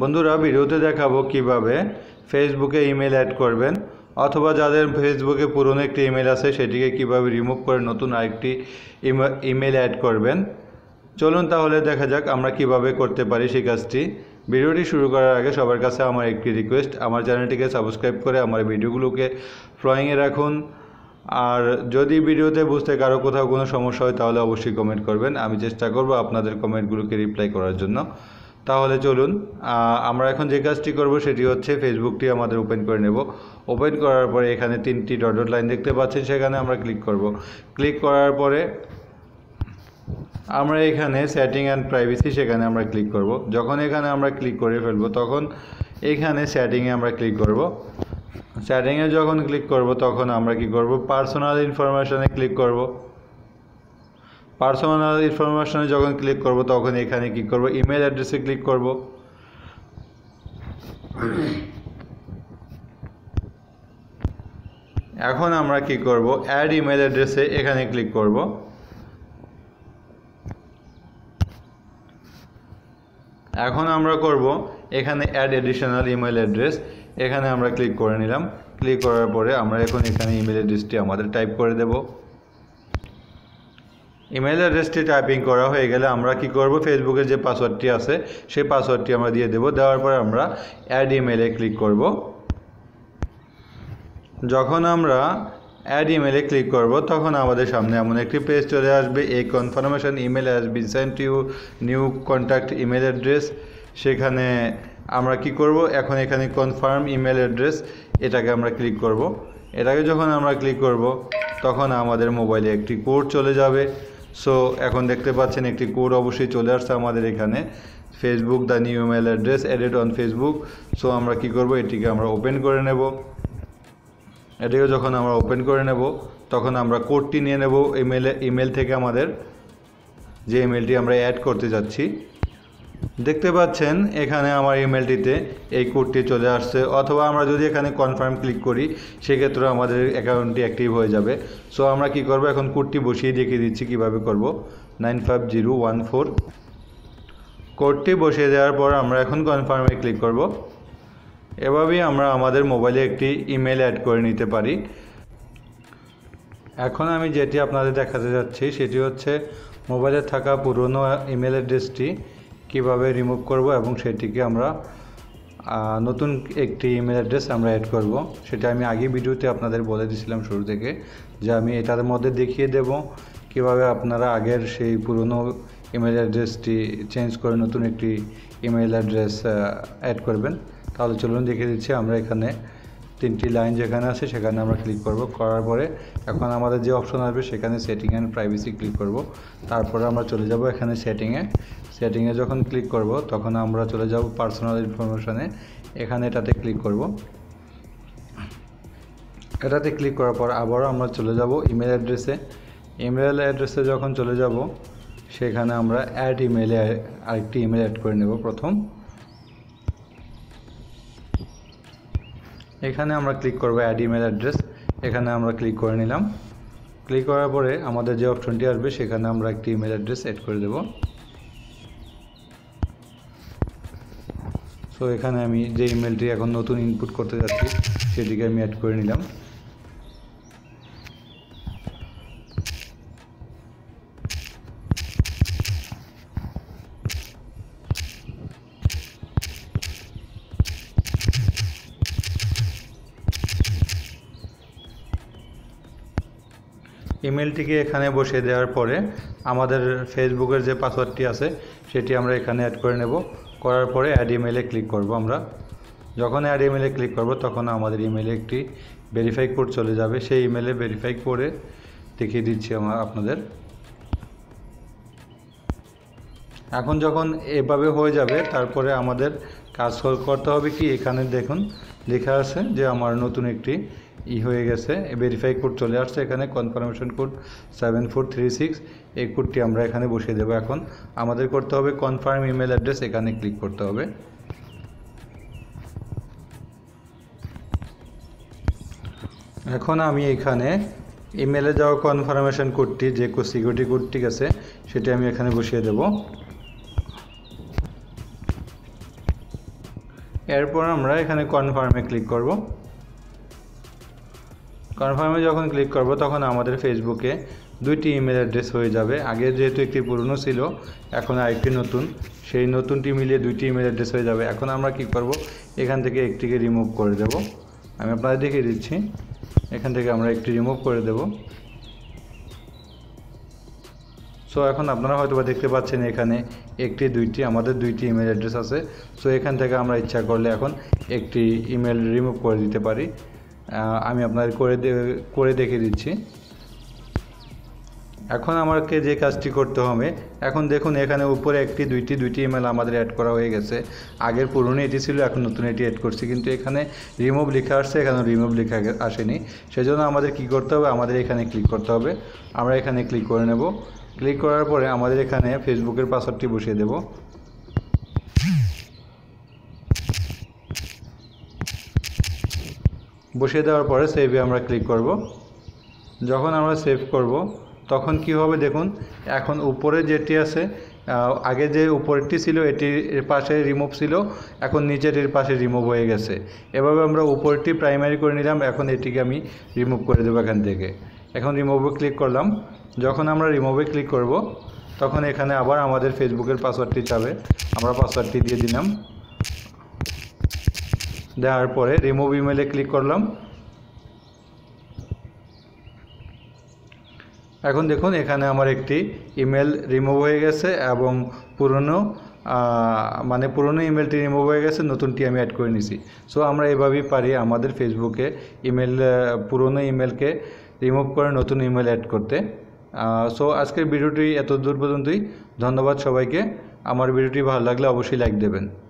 বন্ধুরা ভিডিওতে দেখাবো কিভাবে ফেসবুকে ইমেল অ্যাড করবেন অথবা যাদের ফেসবুকে পুরনো একটি ইমেল আছে সেটিকে কিভাবে রিমুভ করে নতুন আরেকটি ইমেল অ্যাড করবেন চলুন তাহলে দেখা যাক আমরা কিভাবে করতে পারি সেই কাজটি ভিডিওটি শুরু করার আগে সবার কাছে আমার একটি রিকোয়েস্ট আমার চ্যানেলটিকে সাবস্ক্রাইব করে আমার ভিডিওগুলোকে ফ্লয়িংয়ে রাখুন আর যদি ভিডিওতে বুঝতে কারো কোথাও কোনো সমস্যা হয় তাহলে অবশ্যই কমেন্ট করবেন আমি চেষ্টা করব আপনাদের কমেন্টগুলোকে রিপ্লাই করার জন্য তাহলে চলুন আমরা এখন যে কাজটি করব সেটি হচ্ছে ফেসবুকটি আমাদের ওপেন করে নেব ওপেন করার পরে এখানে তিনটি ডট ডট লাইন দেখতে পাচ্ছেন সেখানে আমরা ক্লিক করব ক্লিক করার পরে আমরা এখানে সেটিং অ্যান্ড প্রাইভেসি সেখানে আমরা ক্লিক করব যখন এখানে আমরা ক্লিক করে ফেলবো তখন এখানে সেটিংয়ে আমরা ক্লিক করব সেটিংয়ে যখন ক্লিক করব তখন আমরা কি করব পার্সোনাল ইনফরমেশনে ক্লিক করব পার্সোনাল ইনফরমেশনে যখন ক্লিক করব তখন এখানে কি করব ইমেল অ্যাড্রেসে ক্লিক করব এখন আমরা কি করব অ্যাড ইমেল অ্যাড্রেসে এখানে ক্লিক করব এখন আমরা করব এখানে অ্যাড এডিশনাল ইমেল অ্যাড্রেস এখানে আমরা ক্লিক করে নিলাম ক্লিক করার পরে আমরা এখন এখানে ইমেল অ্যাড্রেসটি আমাদের টাইপ করে দেবো ইমেল অ্যাড্রেসটি টাইপিং করা হয়ে গেলে আমরা কি করব ফেসবুকের যে পাসওয়ার্ডটি আছে সেই পাসওয়ার্ডটি আমরা দিয়ে দেব দেওয়ার পরে আমরা অ্যাড ইমেলে ক্লিক করব যখন আমরা অ্যাড ইমেলে ক্লিক করব তখন আমাদের সামনে এমন একটি পেজ চলে আসবে এই confirmation email as be sent you new contact email address সেখানে আমরা কি করব এখন এখানে কনফার্ম ইমেল অ্যাড্রেস এটাকে আমরা ক্লিক করব এটাকে যখন আমরা ক্লিক করব তখন আমাদের মোবাইলে একটি কোড চলে যাবে সো এখন দেখতে পাচ্ছেন একটি কোড অবশ্যই চলে আসছে আমাদের এখানে Facebook the new email address edit on Facebook so আমরা কি করব এটিকে আমরা ওপেন করে নেব এটিকে যখন আমরা ওপেন করে নেব তখন আমরা কোডটি নিয়ে নেব ইমেলে ইমেল থেকে আমাদের যে ইমেলটি আমরা অ্যাড করতে যাচ্ছি দেখতে পাচ্ছেন এখানে আমার ইমেলটিতে এই কোডটি চলে আসছে অথবা আমরা যদি এখানে কনফার্ম ক্লিক করি সেক্ষেত্রে আমাদের অ্যাকাউন্টটি অ্যাক্টিভ হয়ে যাবে সো আমরা কি করব এখন কোডটি বসিয়ে দেখিয়ে দিচ্ছি কিভাবে করব nine five zero one four কোডটি বসিয়ে দেওয়ার পর আমরা এখন কনফার্মে ক্লিক করব এভাবেই আমরা আমাদের মোবাইলে একটি ইমেল অ্যাড করে নিতে পারি এখন আমি যেটি আপনাদের দেখাতে যাচ্ছি সেটি হচ্ছে মোবাইলে থাকা পুরনো ইমেল অ্যাড্রেসটি কিভাবে রিমুভ করব এবং সেটিকে আমরা নতুন একটি ইমেল অ্যাড্রেস আমরা অ্যাড করব সেটা আমি আগে ভিডিওতে আপনাদের বলে দিয়েছিলাম শুরু থেকে যে আমি এটার মধ্যে দেখিয়ে দেব কিভাবে আপনারা আগের সেই পুরনো ইমেল অ্যাড্রেসটি চেঞ্জ করে নতুন একটি ইমেল অ্যাড্রেস অ্যাড করবেন তাহলে চলুন দেখে দিচ্ছি আমরা এখানে তিনটি লাইন যেখানে আছে সেখানে আমরা ক্লিক করব করার পরে এখন আমাদের যে অপশন আসবে সেখানে সেটিং অ্যান্ড প্রাইভেসি ক্লিক করব তারপরে আমরা চলে যাব এখানে সেটিংয়ে সেটিংয়ে যখন ক্লিক করব তখন আমরা চলে যাব পার্সোনাল ইনফরমেশনে এখানে এটাতে ক্লিক করব এটাতে ক্লিক করার পর আবারও আমরা চলে যাব ইমেল অ্যাড্রেসে ইমেল অ্যাড্রেসে যখন চলে যাব সেখানে আমরা অ্যাড ইমেলে আরেকটি ইমেল অ্যাড করে নেব প্রথম এখানে আমরা ক্লিক করব অ্যাড ইমেল অ্যাড্রেস এখানে আমরা ক্লিক করে নিলাম ক্লিক করার পরে আমাদের যে অপশনটি আসবে সেখানে আমরা একটি ইমেল অ্যাড্রেস অ্যাড করে দেবো সো এখানে আমি যে ইমেলটি এখন নতুন ইনপুট করতে যাচ্ছি সেটিকে আমি অ্যাড করে নিলাম ইমেলটিকে এখানে বসিয়ে দেওয়ার পরে আমাদের ফেসবুকের যে পাসওয়ার্ডটি আছে সেটি আমরা এখানে অ্যাড করে নেব করার পরে অ্যাড ইমেলে ক্লিক করব আমরা যখন অ্যাড ইমেলে ক্লিক করব তখন আমাদের ইমেলে একটি ভেরিফাই কোড চলে যাবে সেই ইমেলে ভেরিফাই করে দেখিয়ে দিচ্ছি আমার আপনাদের এখন যখন এভাবে হয়ে যাবে তারপরে আমাদের কাজ করতে হবে কি এখানে দেখুন লেখা আছে যে আমার নতুন একটি ই হয়ে গেছে ভেরিফাই কোড চলে আসছে এখানে confirmation code seven four three six এই কোডটি আমরা এখানে বসিয়ে দেবো এখন আমাদের করতে হবে কনফার্ম ইমেল অ্যাড্রেস এখানে ক্লিক করতে হবে এখন আমি এখানে ইমেলে যাওয়া কনফার্মেশন কোডটি যে সিকিউরিটি কোডটি গেছে সেটি আমি এখানে বসিয়ে দেব এরপর আমরা এখানে কনফার্মে ক্লিক করব কনফার্মে যখন ক্লিক করব তখন আমাদের ফেসবুকে দুইটি ইমেল অ্যাড্রেস হয়ে যাবে আগে যেহেতু একটি পুরনো ছিল এখন আরেকটি নতুন সেই নতুনটি মিলিয়ে দুইটি ইমেল অ্যাড্রেস হয়ে যাবে এখন আমরা কী করব এখান থেকে একটিকে রিমুভ করে দেব আমি আপনাদের দেখিয়ে দিচ্ছি এখান থেকে আমরা একটি রিমুভ করে দেব সো এখন আপনারা হয়তো দেখতে পাচ্ছেন এখানে একটি দুইটি আমাদের দুইটি ইমেল অ্যাড্রেস আছে সো এখান থেকে আমরা ইচ্ছা করলে এখন একটি ইমেল রিমুভ করে দিতে পারি আমি আপনার করে করে দেখে দিচ্ছি এখন আমাকে যে কাজটি করতে হবে এখন দেখুন এখানে উপরে একটি দুইটি দুইটি ইমেল আমাদের অ্যাড করা হয়ে গেছে আগের পুরনো এটি ছিল এখন নতুন এটি অ্যাড করছি কিন্তু এখানে রিমুভ লেখা আসছে এখানে রিমুভ লেখা আসেনি সেজন্য আমাদের কি করতে হবে আমাদের এখানে ক্লিক করতে হবে আমরা এখানে ক্লিক করে নেব ক্লিক করার পরে আমাদের এখানে ফেসবুকের পাসওয়ার্ডটি বসিয়ে দেবো বসিয়ে দেওয়ার পরে সেভে আমরা ক্লিক করব যখন আমরা সেভ করব তখন কি হবে দেখুন এখন উপরে যেটি আছে আগে যে উপরেরটি ছিল এটির পাশে রিমুভ ছিল এখন নিচেটির পাশে রিমুভ হয়ে গেছে এভাবে আমরা উপরটি প্রাইমারি করে নিলাম এখন এটিকে আমি রিমুভ করে দেবো এখান থেকে এখন রিমুভে ক্লিক করলাম যখন আমরা রিমুভে ক্লিক করব তখন এখানে আবার আমাদের ফেসবুকের পাসওয়ার্ডটি চাবে আমরা পাসওয়ার্ডটি দিয়ে দিলাম দেওয়ার পরে রিমুভ ইমেলে ক্লিক করলাম এখন দেখুন এখানে আমার একটি ইমেল রিমুভ হয়ে গেছে এবং পুরনো মানে পুরনো ইমেলটি রিমুভ হয়ে গেছে নতুনটি আমি অ্যাড করে নিছি সো আমরা এভাবেই পারি আমাদের ফেসবুকে ইমেল পুরনো ইমেলকে রিমুভ করে নতুন ইমেল অ্যাড করতে সো আজকের ভিডিওটি এত দূর পর্যন্তই ধন্যবাদ সবাইকে আমার ভিডিওটি ভালো লাগলে অবশ্যই লাইক দেবেন